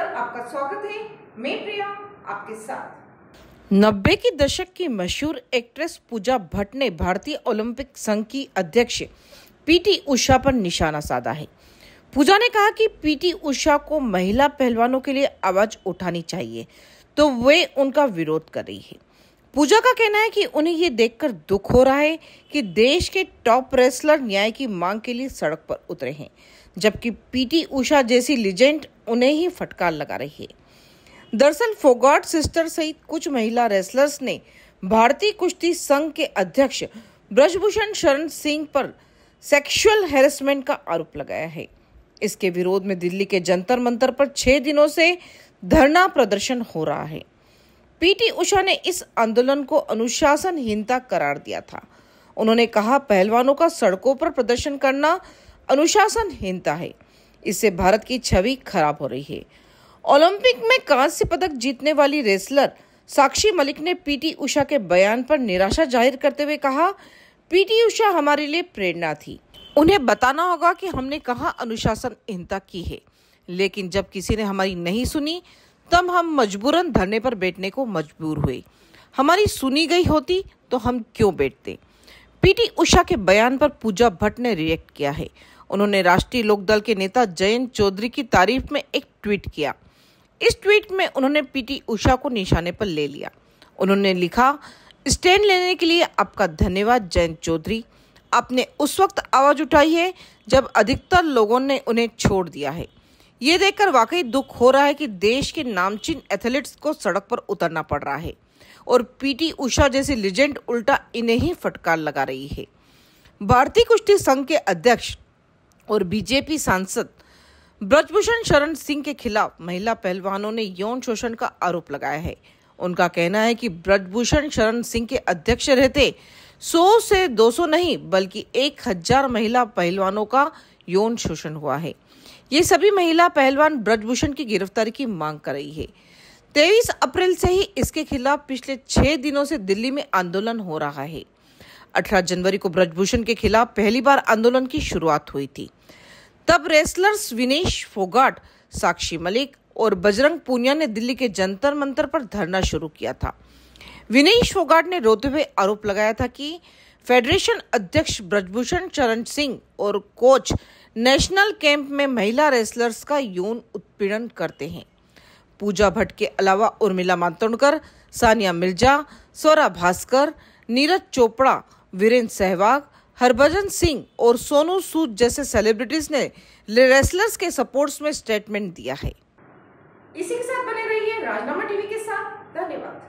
पर आपका स्वागत है मैं प्रिया आपके साथ नब्बे के दशक की मशहूर एक्ट्रेस पूजा भट्ट ने भारतीय ओलंपिक संघ की अध्यक्ष पीटी उषा पर निशाना साधा है पूजा ने कहा कि पीटी उषा को महिला पहलवानों के लिए आवाज उठानी चाहिए तो वे उनका विरोध कर रही है पूजा का कहना है कि उन्हें ये देखकर दुख हो रहा है कि देश के टॉप रेसलर न्याय की मांग के लिए सड़क पर उतरे हैं जबकि पीटी उषा जैसी लिजेंड उन्हें ही फटकार लगा रही है दरअसल फोगाट सिस्टर सहित कुछ महिला रेसलर्स ने भारतीय कुश्ती संघ के अध्यक्ष ब्रजभूषण शरण सिंह पर सेक्सुअल हेरसमेंट का आरोप लगाया है इसके विरोध में दिल्ली के जंतर मंतर पर छह दिनों से धरना प्रदर्शन हो रहा है पीटी उषा ने इस आंदोलन को अनुशासनहीनता करार दिया था उन्होंने कहा पहलवानों का सड़कों पर प्रदर्शन करना अनुशासनहीनता है इससे भारत की छवि खराब हो रही है ओलंपिक में कांस्य पदक जीतने वाली रेसलर साक्षी मलिक ने पीटी उषा के बयान पर निराशा जाहिर करते हुए कहा पीटी उषा हमारे लिए प्रेरणा थी उन्हें बताना होगा कि हमने कहा अनुशासनहीनता की है लेकिन जब किसी ने हमारी नहीं सुनी तब हम मजबूरन धरने पर बैठने को मजबूर हुए हमारी सुनी गई होती तो हम क्यों बैठते पीटी उषा के बयान पर पूजा भट्ट ने रिएक्ट किया है उन्होंने राष्ट्रीय लोकदल के नेता जयंत चौधरी की तारीफ में एक ट्वीट किया इस ट्वीट में उन्होंने पीटी उषा को निशाने पर ले लिया उन्होंने लिखा स्टैंड लेने के लिए आपका धन्यवाद जयंत चौधरी आपने उस वक्त आवाज उठाई है जब अधिकतर लोगों ने उन्हें छोड़ दिया है ये देखकर वाकई दुख हो रहा है कि देश के नामचीन एथलीट्स को सड़क पर उतरना पड़ रहा है और पीटी उषा जैसे लेजेंड उल्टा इन्हें ही फटकार लगा रही है भारतीय कुश्ती संघ के अध्यक्ष और बीजेपी सांसद ब्रजभूषण शरण सिंह के खिलाफ महिला पहलवानों ने यौन शोषण का आरोप लगाया है उनका कहना है कि ब्रजभूषण शरण सिंह के अध्यक्ष रहते सौ से दो सौ नहीं बल्कि एक हजार महिला पहलवानों का यौन शोषण हुआ है ये सभी महिला पहलवान ब्रजभूषण की गिरफ्तारी की मांग कर रही है तेईस अप्रैल से ही इसके खिलाफ पिछले छह दिनों से दिल्ली में आंदोलन हो रहा है अठारह जनवरी को ब्रजभूषण के खिलाफ पहली बार आंदोलन की शुरुआत हुई थी तब रेसलर्स विनेश फोगाट साक्षी मलिक और बजरंग पूनिया ने दिल्ली के जंतर मंतर पर धरना शुरू किया था विनय फोगाट ने रोते हुए आरोप लगाया था कि फेडरेशन अध्यक्ष ब्रजभूषण चरण सिंह और कोच नेशनल कैंप में महिला रेसलर्स का यौन उत्पीड़न करते हैं पूजा भट्ट के अलावा उर्मिला मातोंडकर सानिया मिर्जा सौरा भास्कर नीरज चोपड़ा वीरेंद्र सहवाग हरभजन सिंह और सोनू सूद जैसे सेलिब्रिटीज ने रेसलर्स के सपोर्ट्स में स्टेटमेंट दिया है इसी के साथ बने रहिए राजनामा टीवी के साथ धन्यवाद